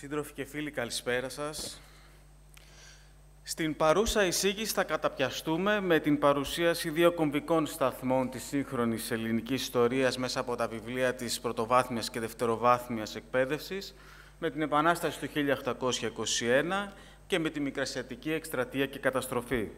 Σύντροφοι και φίλοι, καλησπέρα σας. Στην παρούσα εισήγηση θα καταπιαστούμε με την παρουσίαση δύο κομβικών σταθμών της σύγχρονης ελληνικής ιστορίας μέσα από τα βιβλία της πρωτοβάθμιας και δευτεροβάθμιας εκπαίδευσης, με την Επανάσταση του 1821 και με τη Μικρασιατική Εκστρατεία και Καταστροφή.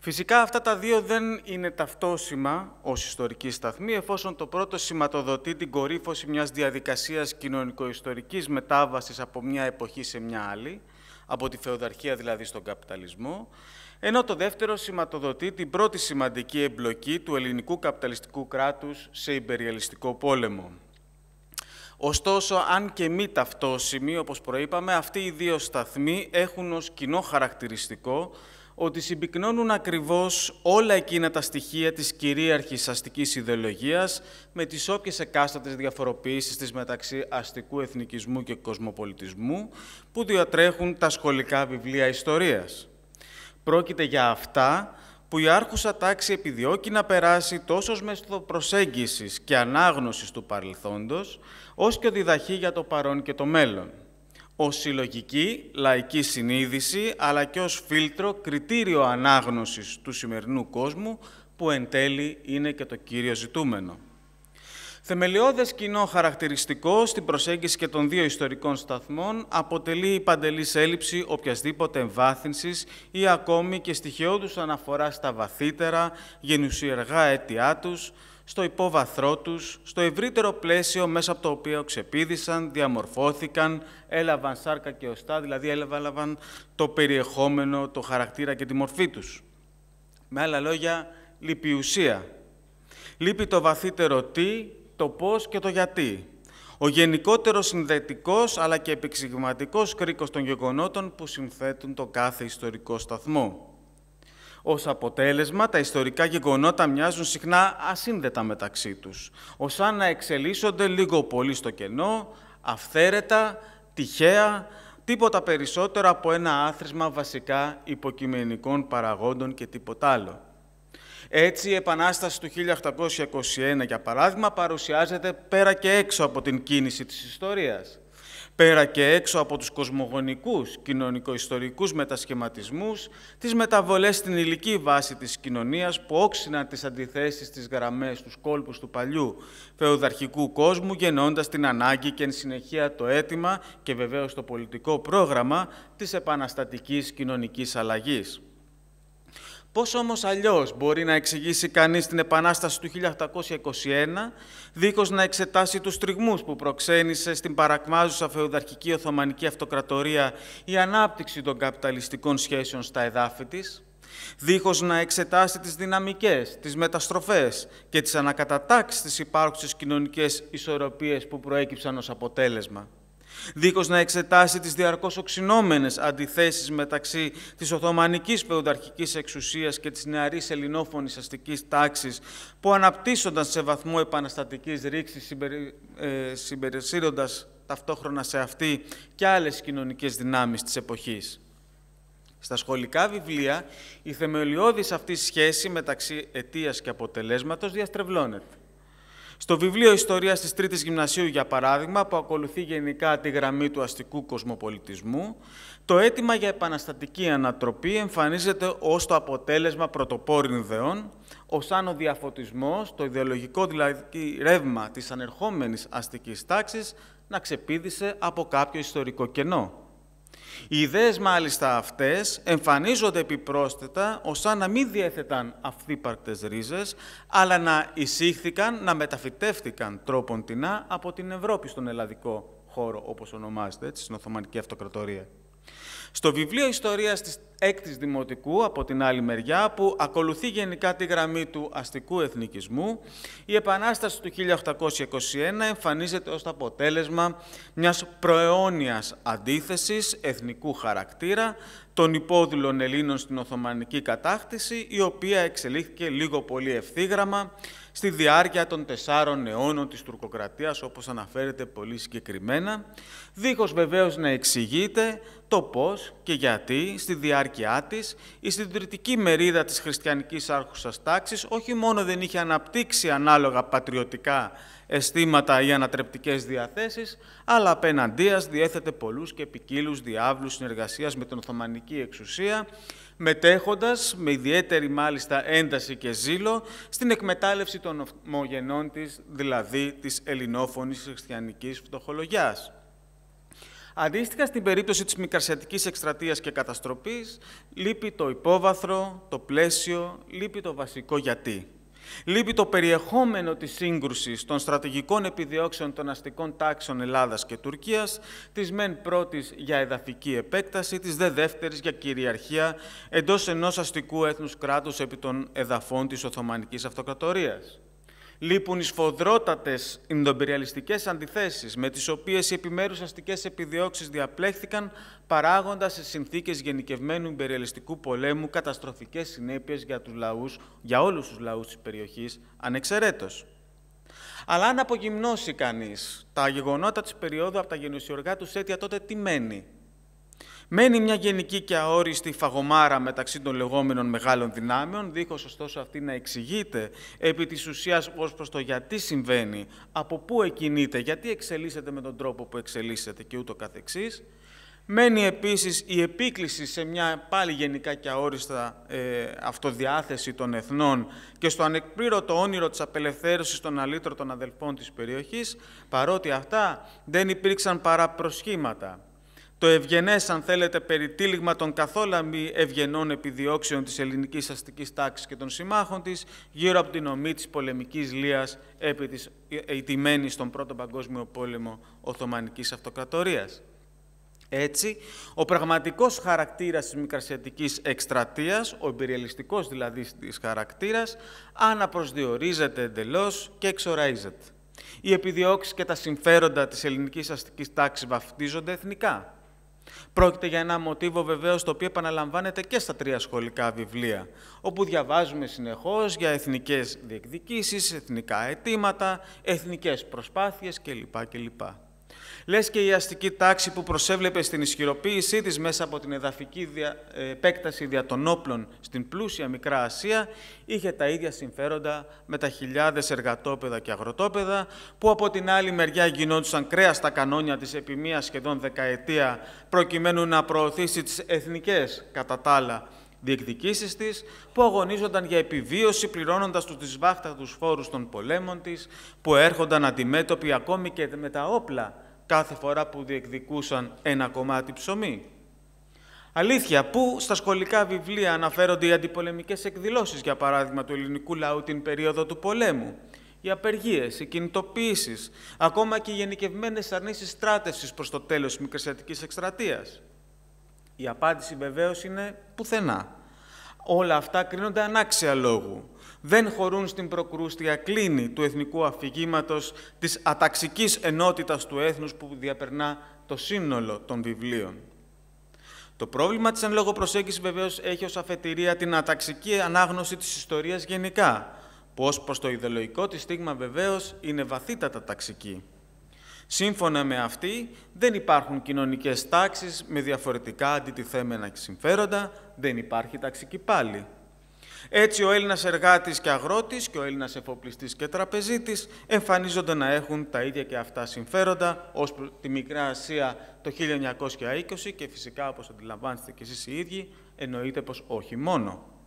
Φυσικά αυτά τα δύο δεν είναι ταυτόσημα ως ιστορική σταθμή, εφόσον το πρώτο σηματοδοτεί την κορύφωση μιας διαδικασίας κοινωνικοϊστορικής μετάβασης από μια εποχή σε μια άλλη, από τη φεουδαρχία δηλαδή στον καπιταλισμό, ενώ το δεύτερο σηματοδοτεί την πρώτη σημαντική εμπλοκή του ελληνικού καπιταλιστικού κράτους σε υπεριαλιστικό πόλεμο. Ωστόσο, αν και μη ταυτόσημοι, όπως προείπαμε, αυτοί οι δύο σταθμοί έχουν ως κοινό χαρακτηριστικό ότι συμπυκνώνουν ακριβώς όλα εκείνα τα στοιχεία της κυρίαρχης αστικής ιδεολογίας με τις όποιες εκάστατες διαφοροποίησεις της μεταξύ αστικού εθνικισμού και κοσμοπολιτισμού που διατρέχουν τα σχολικά βιβλία ιστορίας. Πρόκειται για αυτά που η άρχουσα τάξη επιδιώκει να περάσει τόσος μέσω προσέγγισης και ανάγνωσης του παρελθόντος, ως και διδαχή για το παρόν και το μέλλον ως συλλογική λαϊκή συνείδηση, αλλά και ως φίλτρο, κριτήριο ανάγνωσης του σημερινού κόσμου, που εν τέλει είναι και το κύριο ζητούμενο. Θεμελιώδες κοινό χαρακτηριστικό στην προσέγγιση και των δύο ιστορικών σταθμών αποτελεί η παντελής έλλειψη οποιασδήποτε εμβάθυνσης ή ακόμη και στοιχειώδους αναφοράς στα βαθύτερα, γενουσιεργά αίτια τους, στο υπόβαθρό τους, στο ευρύτερο πλαίσιο μέσα από το οποίο ξεπίδησαν, διαμορφώθηκαν, έλαβαν σάρκα και οστά, δηλαδή έλαβαν το περιεχόμενο, το χαρακτήρα και τη μορφή τους. Με άλλα λόγια, λείπει ουσία. Λείπει το βαθύτερο τι, το πώς και το γιατί. Ο γενικότερος συνδετικός αλλά και επεξηγηματικός κρίκος των γεγονότων που συνθέτουν το κάθε ιστορικό σταθμό. Ως αποτέλεσμα, τα ιστορικά γεγονότα μοιάζουν συχνά ασύνδετα μεταξύ τους, ως αν να εξελίσσονται λίγο πολύ στο κενό, αυθαίρετα, τυχαία, τίποτα περισσότερο από ένα άθροισμα βασικά υποκειμενικών παραγόντων και τίποτα άλλο. Έτσι, η Επανάσταση του 1821, για παράδειγμα, παρουσιάζεται πέρα και έξω από την κίνηση της ιστορίας πέρα και έξω από τους κοσμογονικούς κοινωνικο-ιστορικούς μετασχηματισμούς, τις μεταβολές στην υλική βάση της κοινωνίας που όξυναν τις αντιθέσεις στις γραμμές, τους κόλπους του παλιού φεουδαρχικού κόσμου, γεννώντας την ανάγκη και εν συνεχεία το αίτημα και βεβαίως το πολιτικό πρόγραμμα της επαναστατικής κοινωνικής αλλαγής. Πώς όμως αλλιώς μπορεί να εξηγήσει κανείς την Επανάσταση του 1821, δίχως να εξετάσει τους τριγμούς που προξένησε στην παρακμάζουσα φεουδαρχική Οθωμανική Αυτοκρατορία η ανάπτυξη των καπιταλιστικών σχέσεων στα εδάφη της, δίχως να εξετάσει τις δυναμικές, τις μεταστροφές και τις ανακατατάξεις της υπάρχουσης κοινωνικές ισορροπίες που προέκυψαν ως αποτέλεσμα δίχως να εξετάσει τις διαρκώς οξυνόμενες αντιθέσεις μεταξύ της Οθωμανικής Πεουδαρχική εξουσίας και της νεαρής ελληνόφωνης αστικής τάξης που αναπτύσσονταν σε βαθμό επαναστατικής ρήξης συμπερι... Ε, ταυτόχρονα σε αυτή και άλλες κοινωνικές δυνάμεις της εποχής. Στα σχολικά βιβλία, η θεμελιώδης αυτή σχέση μεταξύ αιτίας και αποτελέσματος διαστρεβλώνεται. Στο βιβλίο Ιστορίας της Τρίτης Γυμνασίου, για παράδειγμα, που ακολουθεί γενικά τη γραμμή του αστικού κοσμοπολιτισμού, το αίτημα για επαναστατική ανατροπή εμφανίζεται ως το αποτέλεσμα πρωτοπόρων ιδεών, ω αν ο διαφωτισμός, το ιδεολογικό δηλαδή ρεύμα της ανερχόμενης αστικής τάξης, να ξεπίδησε από κάποιο ιστορικό κενό. Οι ιδέες μάλιστα αυτές εμφανίζονται επιπρόσθετα ως να μην διέθεταν αυθύπαρκτες ρίζες, αλλά να εισήχθηκαν, να μεταφυτεύτηκαν τρόπον τεινά από την Ευρώπη στον ελλαδικό χώρο, όπως ονομάζεται, έτσι, στην Οθωμανική Αυτοκρατορία. Στο βιβλίο ιστορίας της έκτης δημοτικού από την άλλη μεριά που ακολουθεί γενικά τη γραμμή του αστικού εθνικισμού, η Επανάσταση του 1821 εμφανίζεται ως το αποτέλεσμα μιας προαιώνιας αντίθεσης εθνικού χαρακτήρα των υπόδουλων Ελλήνων στην Οθωμανική κατάκτηση, η οποία εξελίχθηκε λίγο πολύ ευθύγραμμα στη διάρκεια των τεσσάρων αιώνων της τουρκοκρατίας, όπως αναφέρεται πολύ συγκεκριμένα, δίχως βεβαίως να εξηγείται το πώς και γιατί στη διάρκειά της η συντηρητική μερίδα της χριστιανικής άρχουσας τάξης όχι μόνο δεν είχε αναπτύξει ανάλογα πατριωτικά αισθήματα ή ανατρεπτικές διαθέσεις, αλλά απέναντίας διέθετε πολλούς και ποικίλους διάβλους συνεργασίας με την Οθωμανική εξουσία, μετέχοντας με ιδιαίτερη μάλιστα ένταση και ζήλο στην εκμετάλλευση των ομογενών της, δηλαδή της ελληνόφωνης χριστιανικής φτωχολογιάς. Αντίστοιχα, στην περίπτωση της μικρασιατικής εκστρατείας και καταστροπής, λείπει το υπόβαθρο, το πλαίσιο, λείπει το βασικό γιατί. Λείπει το περιεχόμενο της σύγκρουσης των στρατηγικών επιδιώξεων των αστικών τάξεων Ελλάδας και Τουρκίας, της μεν πρώτης για εδαφική επέκταση, της δε δεύτερης για κυριαρχία εντός ενός αστικού έθνους κράτους επί των εδαφών της Οθωμανικής Αυτοκρατορίας λείπουν οι σφοδρότατες ενδομπεριαλιστικέ αντιθέσεις, με τις οποίες οι επιμέρους αστικές επιδιώξεις διαπλέχθηκαν, παράγοντας σε συνθήκες γενικευμένου υπεριαλιστικού πολέμου καταστροφικές συνέπειες για, τους λαούς, για όλους τους λαούς της περιοχής, ανεξαιρέτως. Αλλά αν απογυμνώσει κανείς τα γεγονότα της περίοδου από τα γενοσιοργά του Σέτια, τότε τι μένει. Μένει μια γενική και αόριστη φαγομάρα μεταξύ των λεγόμενων μεγάλων δυνάμεων, δίχως ωστόσο αυτή να εξηγείται επί της ουσίας ως προς το γιατί συμβαίνει, από πού εκινείται, γιατί εξελίσσεται με τον τρόπο που εξελίσσεται και ούτω καθεξής. Μένει επίσης η επίκληση σε μια πάλι γενικά και αόριστα ε, αυτοδιάθεση των εθνών και στο ανεκπλήρωτο όνειρο της απελευθέρωσης των των αδελφών της περιοχής, παρότι αυτά δεν υπήρξαν παρά προσχήματα το ευγενές, αν θέλετε, περιτύλιγμα των καθόλου μη ευγενών επιδιώξεων της ελληνικής αστικής τάξης και των συμμάχων της γύρω από την ομή της πολεμικής λίας επί της ειτημένης στον Πρώτο Παγκόσμιο Πόλεμο Οθωμανικής Αυτοκρατορίας. Έτσι, ο πραγματικός χαρακτήρας της μικρασιατικής εκστρατείας, ο εμπειριαλιστικός δηλαδή της χαρακτήρας, αναπροσδιορίζεται εντελώς και εξοραίζεται. Οι επιδιώξεις και τα συμφέροντα της ελληνικής αστικής τάξης βαφτίζονται εθνικά. Πρόκειται για ένα μοτίβο βεβαίως το οποίο επαναλαμβάνεται και στα τρία σχολικά βιβλία, όπου διαβάζουμε συνεχώς για εθνικές διεκδικήσεις, εθνικά αιτήματα, εθνικές προσπάθειες κλπ. κλπ. Λες και η αστική τάξη που προσέβλεπε στην ισχυροποίησή της μέσα από την εδαφική δια... επέκταση δια των όπλων στην πλούσια Μικρά Ασία είχε τα ίδια συμφέροντα με τα χιλιάδες εργατόπεδα και αγροτόπεδα που από την άλλη μεριά γινόντουσαν κρέα στα κανόνια της επί μία σχεδόν δεκαετία προκειμένου να προωθήσει τις εθνικές κατά τα άλλα διεκδικήσεις της, που αγωνίζονταν για επιβίωση πληρώνοντας τους τις βάχτατους φόρους των πολέμων της, που έρχονταν αντιμέτωποι ακόμη και με τα όπλα κάθε φορά που διεκδικούσαν ένα κομμάτι ψωμί. Αλήθεια, που στα σχολικά βιβλία αναφέρονται οι αντιπολεμικές εκδηλώσεις, για παράδειγμα, του ελληνικού λαού την περίοδο του πολέμου, οι απεργίες, οι κινητοποίησεις, ακόμα και οι γενικευμένες αρνήσεις στράτευσης προς το τέλος της Μικρασιατικής Εκστρατείας. Η απάντηση βεβαίως είναι πουθενά. Όλα αυτά κρίνονται ανάξια λόγου. Δεν χωρούν στην προκρούστια κλίνη του εθνικού αφηγήματος της αταξικής ενότητας του έθνους που διαπερνά το σύνολο των βιβλίων. Το πρόβλημα της εν λόγω προσέγγισης βεβαίως έχει ως αφετηρία την αταξική ανάγνωση της ιστορίας γενικά, που ως το ιδεολογικό της στίγμα βεβαίως είναι βαθύτατα ταξική. Σύμφωνα με αυτή, δεν υπάρχουν κοινωνικές τάξεις με διαφορετικά αντιτιθέμενα συμφέροντα, δεν υπάρχει ταξική πάλι. Έτσι, ο Έλληνας εργάτης και αγρότης και ο Έλληνας εφοπλιστής και τραπεζίτης εμφανίζονται να έχουν τα ίδια και αυτά συμφέροντα ως τη Μικρά Ασία το 1920 και φυσικά, όπως αντιλαμβάνεστε και εσείς οι ίδιοι, εννοείται πως όχι μόνο.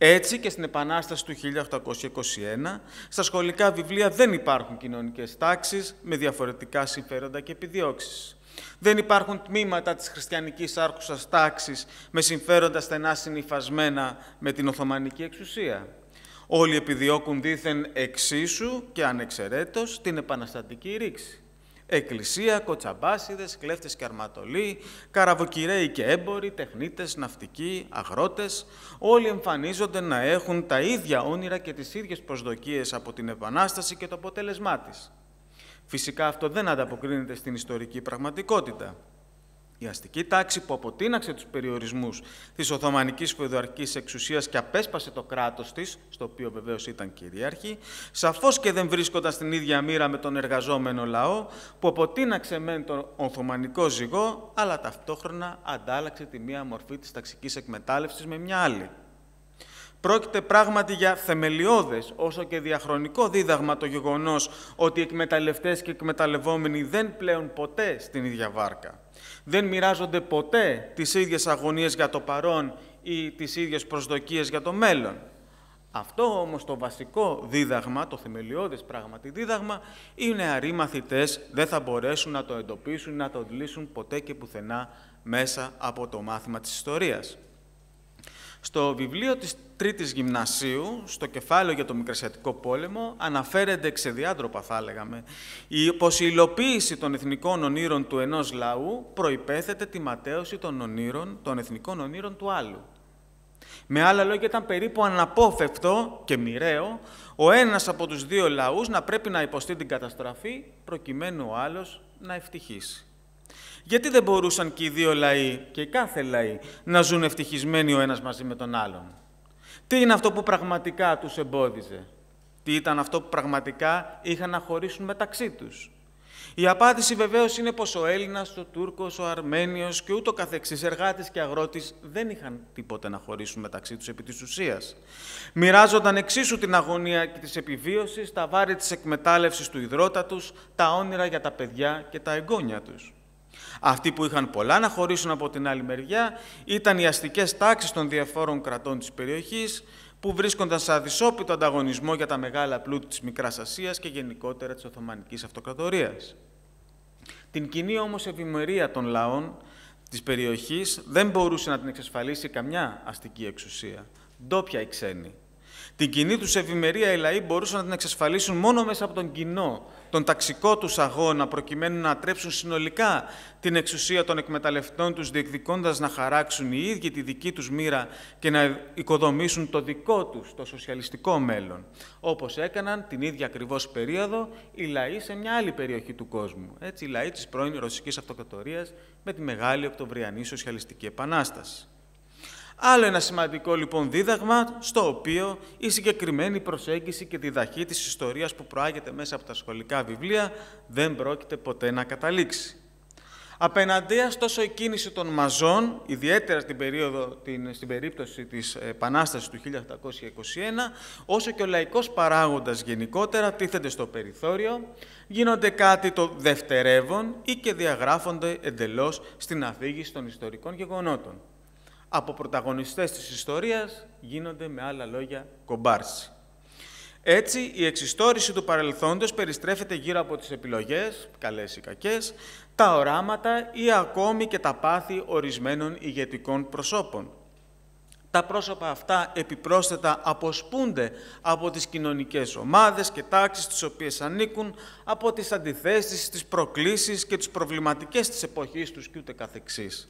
Έτσι και στην Επανάσταση του 1821, στα σχολικά βιβλία δεν υπάρχουν κοινωνικές τάξεις με διαφορετικά συμφέροντα και επιδιώξεις. Δεν υπάρχουν τμήματα της χριστιανικής άρχουσας τάξης με συμφέροντα στενά συνυφασμένα με την Οθωμανική εξουσία. Όλοι επιδιώκουν δήθεν εξίσου και ανεξαιρέτως την επαναστατική ρήξη. Εκκλησία, κοτσαμπάσιδες, κλέφτες και αρματολοί, καραβοκυρέοι και έμποροι, τεχνίτες, ναυτικοί, αγρότες, όλοι εμφανίζονται να έχουν τα ίδια όνειρα και τις ίδιες προσδοκίες από την Επανάσταση και το αποτέλεσμά της. Φυσικά αυτό δεν ανταποκρίνεται στην ιστορική πραγματικότητα. Η αστική τάξη που αποτείναξε τους περιορισμούς της Οθωμανικής Φεουδαρχικής Εξουσίας και απέσπασε το κράτος της, στο οποίο βεβαίως ήταν κυρίαρχη, σαφώς και δεν βρίσκονταν στην ίδια μοίρα με τον εργαζόμενο λαό, που αποτείναξε μεν τον Οθωμανικό ζυγό, αλλά ταυτόχρονα αντάλλαξε τη μία μορφή της ταξικής εκμετάλλευσης με μια άλλη. Πρόκειται πράγματι για θεμελιώδες, όσο και διαχρονικό δίδαγμα το γεγονός ότι οι εκμεταλλευτές και εκμεταλλευόμενοι δεν πλέον ποτέ στην ίδια βάρκα. Δεν μοιράζονται ποτέ τις ίδιες αγωνίες για το παρόν ή τις ίδιες προσδοκίες για το μέλλον. Αυτό όμως το βασικό δίδαγμα, το θεμελιώδες πράγματι δίδαγμα, οι νεαροί μαθητές δεν θα μπορέσουν να το εντοπίσουν, να το αντλήσουν ποτέ και πουθενά μέσα από το μάθημα της ιστορίας. Στο βιβλίο της Τρίτης Γυμνασίου, στο κεφάλαιο για το Μικρασιατικό Πόλεμο, αναφέρεται ξεδιάντροπα, θα έλεγαμε, η υλοποίηση των εθνικών ονείρων του ενός λαού προϋπέθεται τη ματέωση των, ονείρων, των εθνικών ονείρων του άλλου. Με άλλα λόγια, ήταν περίπου αναπόφευκτο και μοιραίο ο ένας από τους δύο λαούς να πρέπει να υποστεί την καταστροφή προκειμένου ο άλλος να ευτυχήσει. Γιατί δεν μπορούσαν και οι δύο λαοί και κάθε λαοί να ζουν ευτυχισμένοι ο ένας μαζί με τον άλλον. Τι είναι αυτό που πραγματικά τους εμπόδιζε. Τι ήταν αυτό που πραγματικά είχαν να χωρίσουν μεταξύ τους. Η απάντηση βεβαίως είναι πως ο Έλληνας, ο Τούρκος, ο Αρμένιος και ούτω καθεξής εργάτης και αγρότης δεν είχαν τίποτε να χωρίσουν μεταξύ τους επί της ουσίας. Μοιράζονταν εξίσου την αγωνία και της επιβίωσης, τα βάρη της εκμετάλλευσης του υδρότα τους, τα όνειρα για τα παιδιά και τα εγγόνια τους. Αυτοί που είχαν πολλά να χωρίσουν από την άλλη μεριά ήταν οι αστικές τάξεις των διαφόρων κρατών της περιοχής που βρίσκονταν σε αδυσόπιτο ανταγωνισμό για τα μεγάλα πλούτη της Μικράς Ασίας και γενικότερα της Οθωμανικής Αυτοκρατορίας. Την κοινή όμως ευημερία των λαών της περιοχής δεν μπορούσε να την εξασφαλίσει καμιά αστική εξουσία. Ντόπια ή ξένη. Την κοινή τους ευημερία οι λαοί μπορούσαν να την εξασφαλίσουν μόνο μέσα από τον κοινό, τον ταξικό τους αγώνα, προκειμένου να ατρέψουν συνολικά την εξουσία των εκμεταλλευτών τους, διεκδικώντας να χαράξουν οι ίδιοι τη δική τους μοίρα και να οικοδομήσουν το δικό τους, το σοσιαλιστικό μέλλον. Όπως έκαναν την ίδια ακριβώς περίοδο οι λαοί σε μια άλλη περιοχή του κόσμου. Έτσι, οι λαοί της πρώην Ρωσικής Αυτοκρατορίας με τη Μεγάλη Οκτωβριανή Σοσιαλιστική Επανάσταση. Άλλο ένα σημαντικό λοιπόν δίδαγμα, στο οποίο η συγκεκριμένη προσέγγιση και τη διδαχή της ιστορίας που προάγεται μέσα από τα σχολικά βιβλία δεν πρόκειται ποτέ να καταλήξει. Απεναντία τόσο η κίνηση των μαζών, ιδιαίτερα στην, περίοδο, την, στην περίπτωση της Επανάστασης του 1821, όσο και ο λαϊκός παράγοντας γενικότερα τίθενται στο περιθώριο, γίνονται κάτι το δευτερεύον ή και διαγράφονται εντελώς στην αφήγηση των ιστορικών γεγονότων από πρωταγωνιστές της ιστορίας γίνονται με άλλα λόγια κομπάρσι. Έτσι, η εξιστόρηση του παρελθόντος περιστρέφεται γύρω από τις επιλογές, καλές ή κακές, τα οράματα ή ακόμη και τα πάθη ορισμένων ηγετικών προσώπων. Τα πρόσωπα αυτά επιπρόσθετα αποσπούνται από τις κοινωνικές ομάδες και τάξεις τις οποίες ανήκουν, από τις αντιθέσεις, τις προκλήσεις και τις προβληματικές της εποχής τους και καθεξής.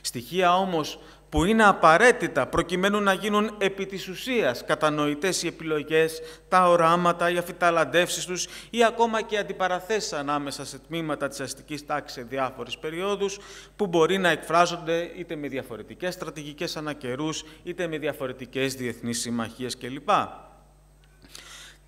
Στοιχεία όμως που είναι απαραίτητα προκειμένου να γίνουν επί της ουσίας κατανοητές οι επιλογές, τα οράματα, οι αφιταλαντεύσεις τους ή ακόμα και αντιπαραθέσεις ανάμεσα σε τμήματα της αστικής τάξης σε διάφορες περιόδους που μπορεί να εκφράζονται είτε με διαφορετικές στρατηγικές ανακαιρούς είτε με διαφορετικές διεθνείς συμμαχίες κλπ.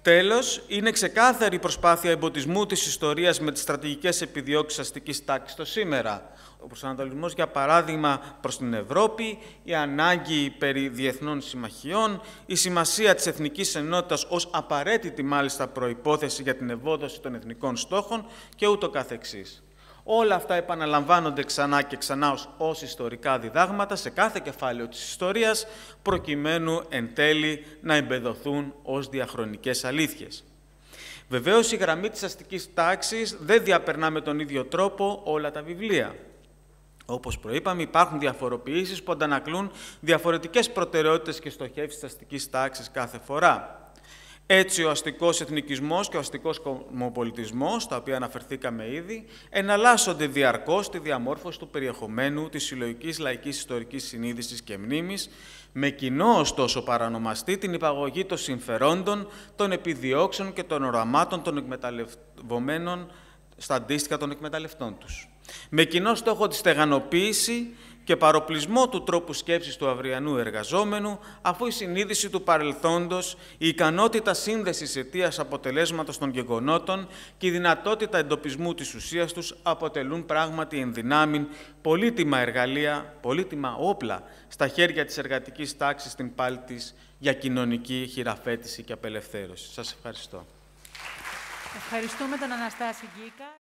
Τέλος, είναι ξεκάθαρη η προσπάθεια εμποτισμού της ιστορίας με τις στρατηγικές επιδιώξεις αστικής τάξης το σήμερα, ο προσανατολισμός, για παράδειγμα, προς την Ευρώπη, η ανάγκη περί διεθνών συμμαχιών, η σημασία της εθνικής ενότητας ως απαραίτητη μάλιστα προϋπόθεση για την ευόδοση των εθνικών στόχων και ούτω καθεξής. Όλα αυτά επαναλαμβάνονται ξανά και ξανά ως, ιστορικά διδάγματα σε κάθε κεφάλαιο της ιστορίας, προκειμένου εν τέλει να εμπεδοθούν ως διαχρονικές αλήθειες. Βεβαίως η γραμμή της αστικής τάξης δεν διαπερνά με τον ίδιο τρόπο όλα τα βιβλία. Όπως προείπαμε, υπάρχουν διαφοροποιήσεις που αντανακλούν διαφορετικές προτεραιότητες και στοχεύσεις της αστικής τάξης κάθε φορά. Έτσι, ο αστικός εθνικισμός και ο αστικός κομμοπολιτισμός, τα οποία αναφερθήκαμε ήδη, εναλλάσσονται διαρκώς στη διαμόρφωση του περιεχομένου της συλλογικής λαϊκής ιστορικής συνείδησης και μνήμης, με κοινό ωστόσο παρανομαστή την υπαγωγή των συμφερόντων, των επιδιώξεων και των οραμάτων των εκμεταλλευμένων στα αντίστοιχα των εκμεταλλευτών τους με κοινό στόχο τη στεγανοποίηση και παροπλισμό του τρόπου σκέψης του αυριανού εργαζόμενου, αφού η συνείδηση του παρελθόντος, η ικανότητα σύνδεσης αιτίας αποτελέσματος των γεγονότων και η δυνατότητα εντοπισμού της ουσίας τους αποτελούν πράγματι ενδυνάμει πολύτιμα εργαλεία, πολύτιμα όπλα στα χέρια της εργατικής τάξης στην πάλη της για κοινωνική χειραφέτηση και απελευθέρωση. Σας ευχαριστώ. Ευχαριστούμε τον Αναστάση